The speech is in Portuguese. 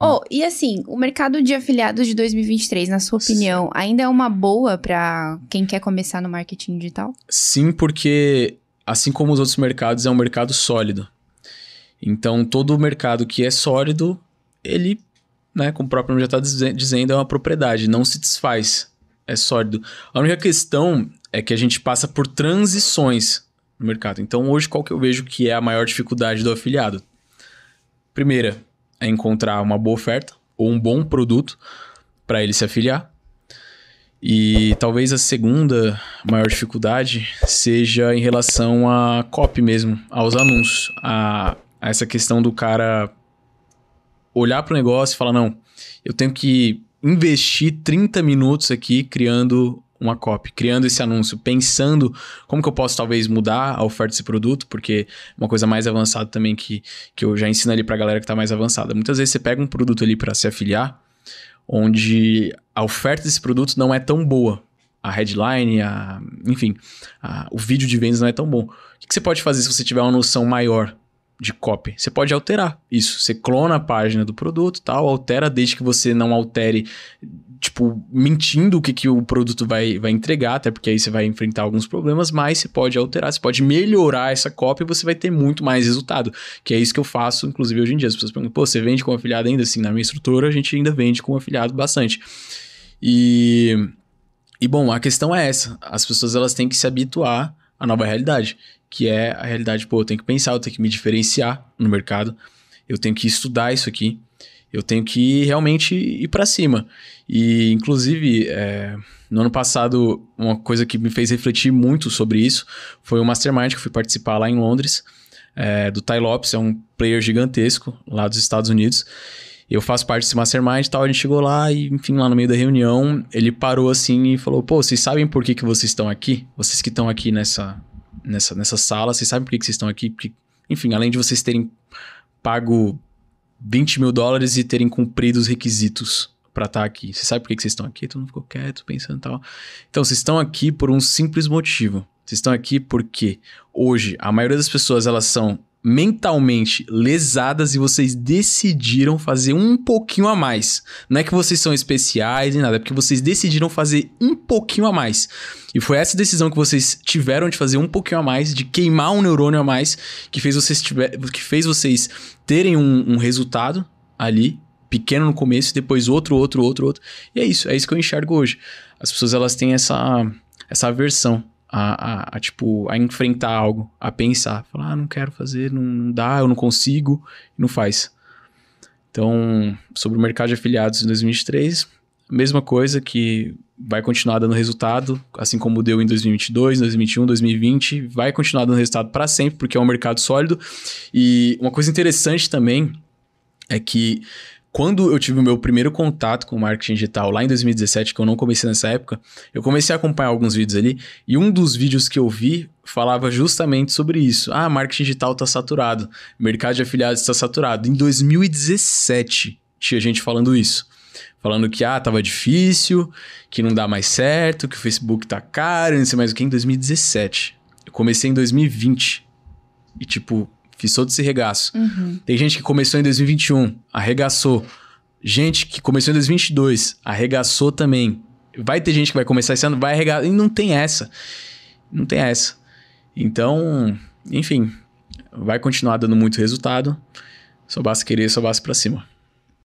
Oh, e assim, o mercado de afiliados de 2023, na sua opinião, ainda é uma boa para quem quer começar no marketing digital? Sim, porque assim como os outros mercados, é um mercado sólido. Então, todo mercado que é sólido, ele né, como o próprio nome já está dizendo, é uma propriedade, não se desfaz, é sólido. A única questão é que a gente passa por transições no mercado. Então, hoje, qual que eu vejo que é a maior dificuldade do afiliado? Primeira, é encontrar uma boa oferta ou um bom produto para ele se afiliar. E talvez a segunda maior dificuldade seja em relação à copy mesmo, aos anúncios, a, a essa questão do cara olhar para o negócio e falar: não, eu tenho que investir 30 minutos aqui criando uma copy, criando esse anúncio, pensando como que eu posso talvez mudar a oferta desse produto, porque uma coisa mais avançada também que, que eu já ensino ali para a galera que está mais avançada. Muitas vezes você pega um produto ali para se afiliar, onde a oferta desse produto não é tão boa. A headline, a, enfim, a, o vídeo de vendas não é tão bom. O que, que você pode fazer se você tiver uma noção maior de copy. Você pode alterar isso. Você clona a página do produto, tal, altera desde que você não altere tipo mentindo o que, que o produto vai, vai entregar, até porque aí você vai enfrentar alguns problemas, mas você pode alterar, você pode melhorar essa cópia e você vai ter muito mais resultado, que é isso que eu faço inclusive hoje em dia. As pessoas perguntam: "Pô, você vende com afiliado ainda assim?" Na minha estrutura a gente ainda vende com afiliado bastante. E e bom, a questão é essa. As pessoas elas têm que se habituar a nova realidade, que é a realidade, pô, eu tenho que pensar, eu tenho que me diferenciar no mercado, eu tenho que estudar isso aqui, eu tenho que realmente ir para cima. E, inclusive, é, no ano passado, uma coisa que me fez refletir muito sobre isso foi o um Mastermind que eu fui participar lá em Londres, é, do Ty Lopes, é um player gigantesco lá dos Estados Unidos eu faço parte desse mastermind e tal. A gente chegou lá e, enfim, lá no meio da reunião, ele parou assim e falou: Pô, vocês sabem por que, que vocês estão aqui? Vocês que estão aqui nessa, nessa, nessa sala, vocês sabem por que, que vocês estão aqui? Porque, enfim, além de vocês terem pago 20 mil dólares e terem cumprido os requisitos para estar tá aqui. Você sabe por que, que vocês estão aqui? Todo mundo ficou quieto, pensando e tal. Então, vocês estão aqui por um simples motivo. Vocês estão aqui porque hoje a maioria das pessoas elas são mentalmente lesadas e vocês decidiram fazer um pouquinho a mais. Não é que vocês são especiais nem nada, é porque vocês decidiram fazer um pouquinho a mais. E foi essa decisão que vocês tiveram de fazer um pouquinho a mais, de queimar um neurônio a mais, que fez vocês, tiver, que fez vocês terem um, um resultado ali, pequeno no começo, depois outro, outro, outro, outro. E é isso, é isso que eu enxergo hoje. As pessoas elas têm essa, essa aversão a, a, a, tipo, a enfrentar algo, a pensar. Falar, ah, não quero fazer, não, não dá, eu não consigo, e não faz. Então, sobre o mercado de afiliados em 2023, mesma coisa que vai continuar dando resultado, assim como deu em 2022, 2021, 2020, vai continuar dando resultado para sempre, porque é um mercado sólido. E uma coisa interessante também é que quando eu tive o meu primeiro contato com marketing digital lá em 2017, que eu não comecei nessa época, eu comecei a acompanhar alguns vídeos ali e um dos vídeos que eu vi falava justamente sobre isso. Ah, marketing digital está saturado, mercado de afiliados está saturado. Em 2017 tinha gente falando isso. Falando que, ah, tava difícil, que não dá mais certo, que o Facebook tá caro, não sei mais o que, em 2017. Eu comecei em 2020. E, tipo, Fiz todo esse regaço. Uhum. Tem gente que começou em 2021, arregaçou. Gente que começou em 2022, arregaçou também. Vai ter gente que vai começar esse ano, vai arregaçar. E não tem essa. Não tem essa. Então, enfim, vai continuar dando muito resultado. Só basta querer, só basta pra cima.